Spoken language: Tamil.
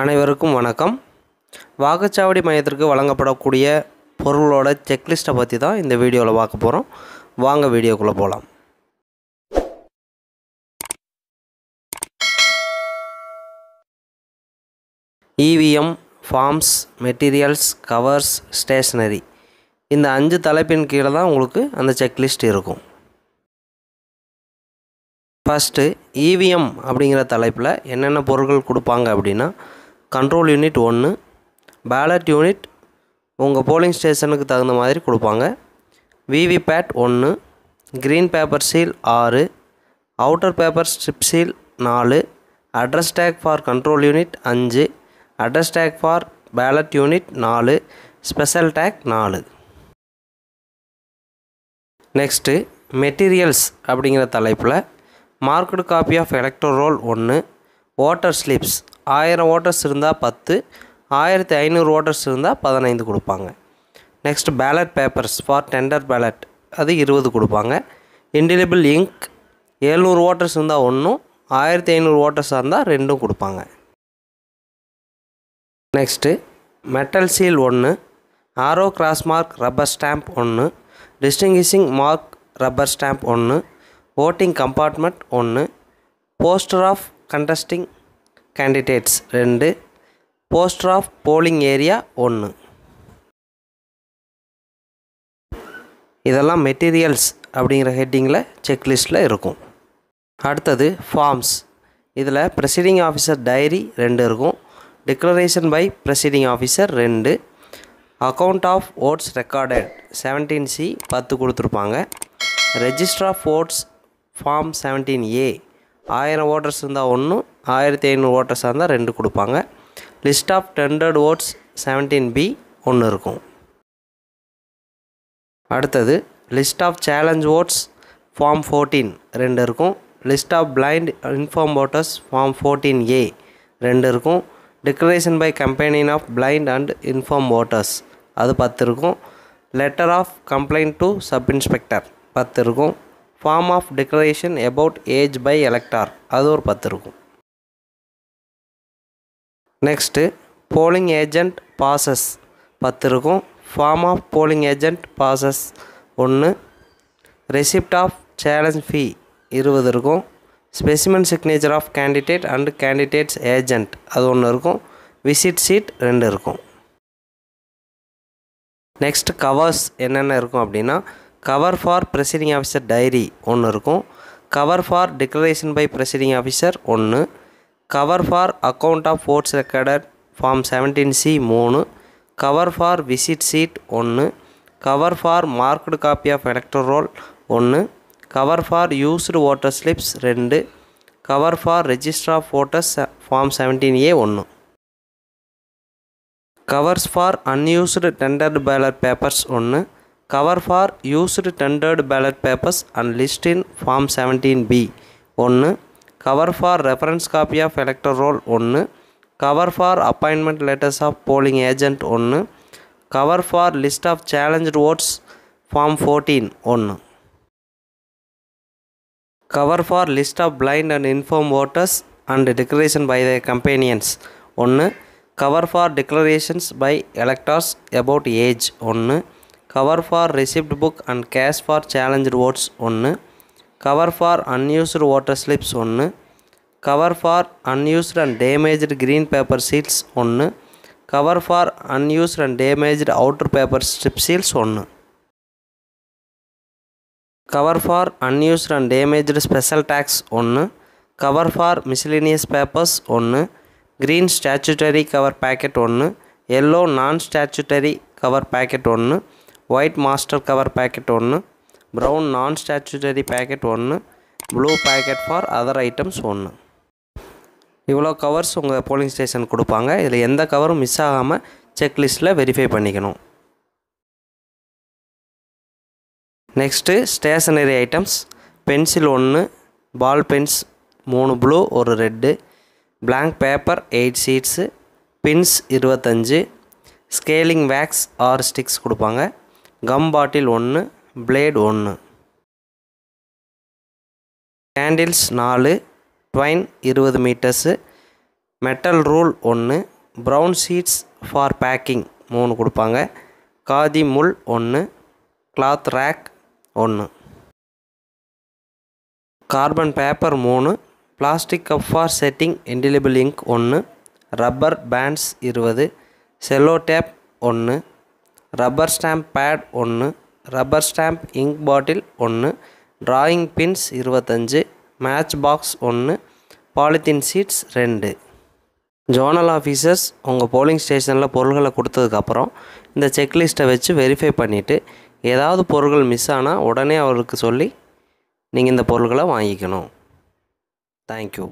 அனைவருக்கும் வணக்கம் வாக்குச்சாவடி மையத்திற்கு வழங்கப்படக்கூடிய பொருளோட செக்லிஸ்ட்டை பற்றி தான் இந்த வீடியோவில் பார்க்க போகிறோம் வாங்க வீடியோக்குள்ளே போகலாம் EVM forms materials covers stationery இந்த அஞ்சு தலைப்பின் கீழே தான் உங்களுக்கு அந்த செக்லிஸ்ட் இருக்கும் ஃபஸ்ட்டு இவிஎம் e அப்படிங்கிற தலைப்பில் என்னென்ன பொருட்கள் கொடுப்பாங்க அப்படின்னா கண்ட்ரோல் யூனிட் ஒன்று பேலட் யூனிட் உங்கள் போலிங் ஸ்டேஷனுக்கு தகுந்த மாதிரி கொடுப்பாங்க விவிபேட் ஒன்று க்ரீன் பேப்பர் சீல் ஆறு அவுட்டர் பேப்பர் ஸ்ட்ரிப் சீல் நாலு address tag for control unit அஞ்சு address tag for ballot unit நாலு ஸ்பெஷல் டேக் நாலு நெக்ஸ்ட்டு மெட்டீரியல்ஸ் அப்படிங்கிற தலைப்பில் marked copy of electoral roll ஒன்று வாட்டர் ஸ்லிப்ஸ் ஆயிரம் ஓட்டர்ஸ் இருந்தால் பத்து ஆயிரத்தி ஐநூறு ஓட்டர்ஸ் இருந்தால் பதினைந்து கொடுப்பாங்க next ballot papers for tender ballot அது இருபது கொடுப்பாங்க இன்டிலிபிள் இங்க் எழுநூறு ஓட்டர்ஸ் இருந்தால் ஒன்றும் ஆயிரத்தி ஐநூறு ஓட்டர்ஸாக இருந்தால் ரெண்டும் கொடுப்பாங்க நெக்ஸ்ட்டு மெட்டல் சீல் ஒன்று arrow cross mark rubber stamp ஒன்று டிஸ்டிங்கிஷிங் மார்க் ரப்பர் ஸ்டாம்ப் ஒன்று ஓட்டிங் கம்பார்ட்மெண்ட் ஒன்று போஸ்டர் ஆஃப் கண்டஸ்டிங் கேண்டிடேட்ஸ் ரெண்டு போஸ்டர் ஆஃப் போலிங் ஏரியா ஒன்று இதெல்லாம் மெட்டீரியல்ஸ் அப்படிங்கிற ஹெட்டிங்கில் செக்லிஸ்ட்டில் இருக்கும் அடுத்தது ஃபார்ம்ஸ் இதில் ப்ரெசிடிங் ஆஃபீஸர் டைரி ரெண்டு இருக்கும் டிக்ளரேஷன் பை ப்ரெசிடிங் ஆஃபீஸர் ரெண்டு account of votes recorded seventeen C பத்து கொடுத்துருப்பாங்க register of votes form seventeen A ஆயிரம் ஓட்டர்ஸ் இருந்தால் ஒன்றும் ஆயிரத்தி ஐநூறு ஓட்டர்ஸாக இருந்தால் ரெண்டு கொடுப்பாங்க list of tendered votes seventeen B ஒன்று இருக்கும் அடுத்தது list of challenge votes form fourteen ரெண்டு இருக்கும் list of blind infirm voters form fourteen A ரெண்டு இருக்கும் டிக்ளரேஷன் பை கம்பெனியின் of blind and infirm voters அது பத்து இருக்கும் letter of complaint to sub inspector பத்து இருக்கும் form of declaration about age by elector அது ஒரு பத்து இருக்கும் நெக்ஸ்ட்டு போலிங் ஏஜெண்ட் பாசஸ் பத்து இருக்கும் form of polling agent passes ஒன்று ரெசிப்ட் ஆஃப் சேலஞ்ச் ஃபீ இருபது இருக்கும் specimen signature of candidate and candidates agent அது ஒன்று இருக்கும் விசிட் சீட் ரெண்டு இருக்கும் நெக்ஸ்ட் கவர்ஸ் என்னென்ன இருக்கும் அப்படின்னா cover for presiding officer diary ஒன்று இருக்கும் cover for declaration by presiding officer ஒன்று cover for account of votes recorded form 17c 3 cover for visit seat on. cover for marked copy of electoral roll on. cover for used water slips 2 cover for register of voters form 17a 1 covers for unused tendered ballot papers on. cover for used tendered ballot papers and list in form 17b on cover for reference copy of elector roll on. cover for appointment letters of polling agent on. cover for list of challenged votes form 14 on. cover for list of blind and informed voters and declaration by the companions on. cover for declarations by electors about age on. cover for receipt book and cash for challenged votes on. Cover for unused voter slips ஒன்று cover for unused and damaged green paper seals ஒன்று cover for unused and damaged outer paper strip seals ஒன்று cover for unused and damaged special tags ஒன்று கவர் ஃபார் மிஸ்லினியஸ் பேப்பர்ஸ் ஒன்று க்ரீன் ஸ்டாச்சுட்டரி கவர் பேக்கெட் ஒன்று yellow non statutory cover packet ஒன்று ஒயிட் மாஸ்டர் கவர் பேக்கெட் ஒன்று ப்ரௌன் நான் ஸ்டாச்சுட்டரி பேக்கெட் ஒன்று blue packet for other items ஒன்று இவ்வளோ கவர்ஸ் உங்கள் போலிங் ஸ்டேஷன் கொடுப்பாங்க இதில் எந்த கவரும் மிஸ் ஆகாமல் செக்லிஸ்டில் வெரிஃபை பண்ணிக்கணும் நெக்ஸ்ட்டு ஸ்டேஷனரி ஐட்டம்ஸ் பென்சில் ஒன்று பால் பென்ஸ் மூணு ப்ளூ ஒரு red blank paper eight sheets pins இருபத்தஞ்சு ஸ்கேலிங் வேக்ஸ் ஆறு ஸ்டிக்ஸ் கொடுப்பாங்க கம் பாட்டில் ஒன்று பிளேட் ஒன்று கேண்டில்ஸ் நாலு ட்வைன் இருபது மீட்டர்ஸு மெட்டல் ரூல் ஒன்று ப்ரௌன் சீட்ஸ் ஃபார் பேக்கிங் மூணு கொடுப்பாங்க காதி முள் ஒன்று கிளாத் ரேக் ஒன்று கார்பன் பேப்பர் மூணு plastic cup for setting indelible ink ஒன்று ரப்பர் பேண்ட்ஸ் இருபது செல்லோ டேப் ஒன்று ரப்பர் ஸ்டாம்ப் பேட் ஒன்று ரப்பர் ஸ்டாம்ப் இங்க் பாட்டில் ஒன்று ட்ராயிங் பின்ஸ் இருபத்தஞ்சு மேட்ச் பாக்ஸ் ஒன்று பாலித்தீன் சீட்ஸ் ரெண்டு ஜோனல் ஆஃபீஸர்ஸ் உங்கள் போலிங் ஸ்டேஷனில் பொருள்களை கொடுத்ததுக்கப்புறம் இந்த செக்லிஸ்ட்டை வச்சு வெரிஃபை பண்ணிவிட்டு ஏதாவது பொருள்கள் மிஸ் ஆனால் உடனே அவருக்கு சொல்லி நீங்கள் இந்த பொருள்களை வாங்கிக்கணும் தேங்க்யூ